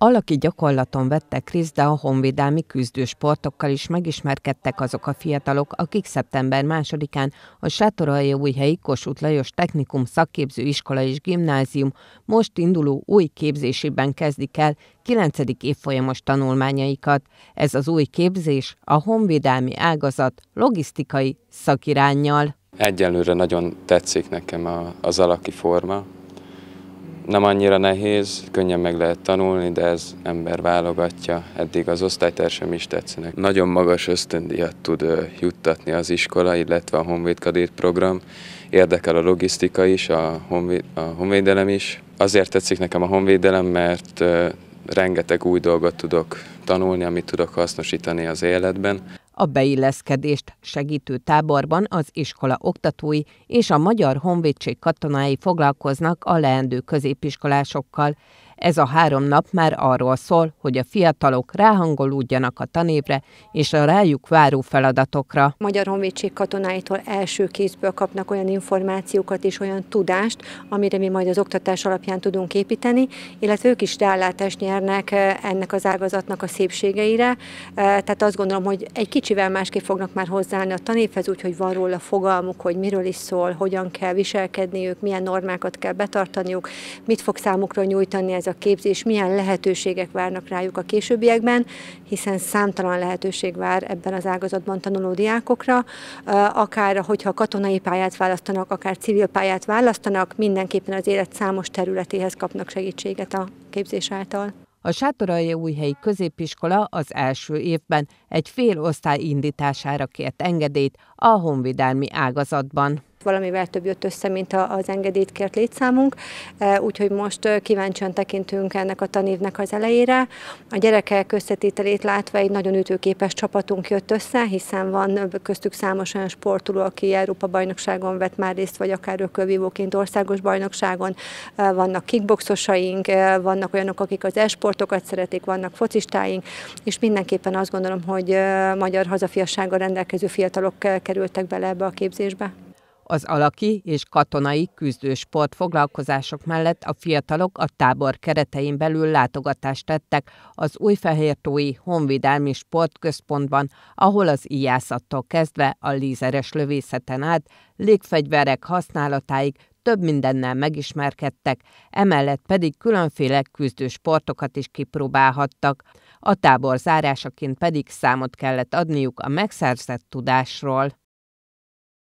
Alaki gyakorlaton vettek részt, de a honvédelmi küzdősportokkal is megismerkedtek azok a fiatalok, akik szeptember másodikán a Sátorai újhelyi Kossuth Lajos Technikum Szakképző Iskola és Gimnázium most induló új képzésében kezdik el 9. évfolyamos tanulmányaikat. Ez az új képzés a honvédelmi ágazat logisztikai szakirányjal. Egyelőre nagyon tetszik nekem az alaki forma, nem annyira nehéz, könnyen meg lehet tanulni, de ez ember válogatja. Eddig az osztálytársam is tetszenek. Nagyon magas ösztöndíjat tud juttatni az iskola, illetve a Honvéd Kadét program. Érdekel a logisztika is, a, honvéd, a honvédelem is. Azért tetszik nekem a honvédelem, mert rengeteg új dolgot tudok tanulni, amit tudok hasznosítani az életben. A beilleszkedést segítő táborban az iskola oktatói és a Magyar Honvédség katonái foglalkoznak a leendő középiskolásokkal. Ez a három nap már arról szól, hogy a fiatalok ráhangolódjanak a tanévre és a rájuk váró feladatokra. Magyar Honvédség katonáitól első kézből kapnak olyan információkat és olyan tudást, amire mi majd az oktatás alapján tudunk építeni, illetve ők is rálátást nyernek eh, ennek az ágazatnak a szépségeire. Eh, tehát azt gondolom, hogy egy kicsit kicsivel másképp fognak már hozzáállni a tanévhez, úgyhogy van róla fogalmuk, hogy miről is szól, hogyan kell viselkedniük, milyen normákat kell betartaniuk, mit fog számukra nyújtani ez a képzés, milyen lehetőségek várnak rájuk a későbbiekben, hiszen számtalan lehetőség vár ebben az ágazatban tanuló diákokra, akár hogyha katonai pályát választanak, akár civil pályát választanak, mindenképpen az élet számos területéhez kapnak segítséget a képzés által. A Újhelyi Középiskola az első évben egy fél osztály indítására kért engedélyt a honvédelmi ágazatban valamivel több jött össze, mint az engedélyt kért létszámunk, úgyhogy most kíváncsian tekintünk ennek a tanévnek az elejére. A gyerekek összetételét látva egy nagyon ütőképes csapatunk jött össze, hiszen van köztük számos olyan sportoló, aki Európa-bajnokságon vett már részt, vagy akár ökölvívóként országos bajnokságon, vannak kickboxosaink, vannak olyanok, akik az esportokat szeretik, vannak focistáink, és mindenképpen azt gondolom, hogy magyar hazafiassággal rendelkező fiatalok kerültek bele ebbe a képzésbe. Az alaki és katonai küzdősport foglalkozások mellett a fiatalok a tábor keretein belül látogatást tettek az újfehértói honvidelmi Sportközpontban, ahol az íjászattól kezdve a lézeres lövészeten át légfegyverek használatáig több mindennel megismerkedtek, emellett pedig különféle küzdősportokat is kipróbálhattak. A tábor zárásaként pedig számot kellett adniuk a megszerzett tudásról.